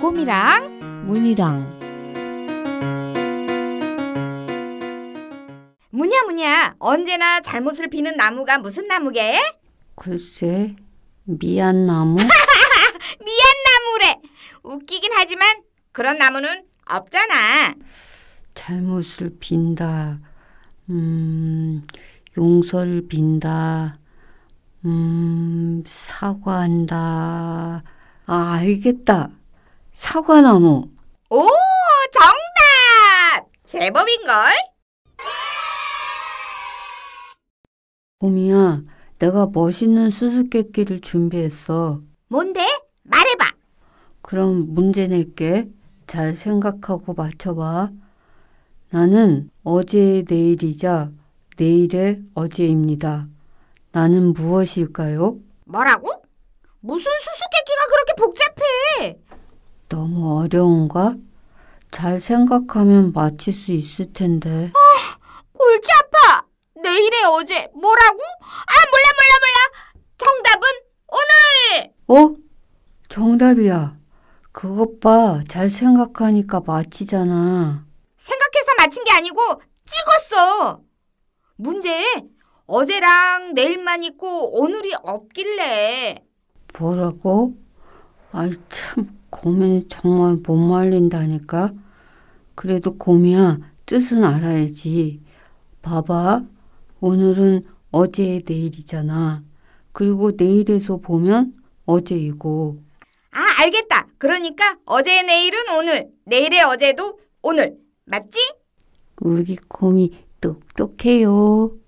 꼬이랑 문이랑 문야 문야 언제나 잘못을 피는 나무가 무슨 나무게? 글쎄 미안 나무? 미안 나무래 웃기긴 하지만 그런 나무는 없잖아 잘못을 빈다 음 용서를 빈다 음 사과한다 아 알겠다 사과나무. 오, 정답! 제법인걸? 봄이야 내가 멋있는 수수께끼를 준비했어. 뭔데? 말해봐. 그럼 문제 낼게. 잘 생각하고 맞춰봐. 나는 어제의 내일이자 내일의 어제입니다. 나는 무엇일까요? 뭐라고? 무슨 수수께끼가 그렇게 복잡해? 너무 어려운가? 잘 생각하면 마칠 수 있을 텐데. 아, 골치 아파. 내일에 어제 뭐라고? 아, 몰라 몰라 몰라. 정답은 오늘. 어? 정답이야. 그것 봐. 잘 생각하니까 맞히잖아. 생각해서 맞힌 게 아니고 찍었어. 문제 어제랑 내일만 있고 오늘이 없길래. 뭐라고? 아이 참 곰은 정말 못 말린다니까. 그래도 곰이야 뜻은 알아야지. 봐봐. 오늘은 어제의 내일이잖아. 그리고 내일에서 보면 어제이고. 아, 알겠다. 그러니까 어제의 내일은 오늘, 내일의 어제도 오늘. 맞지? 우리 곰이 똑똑해요.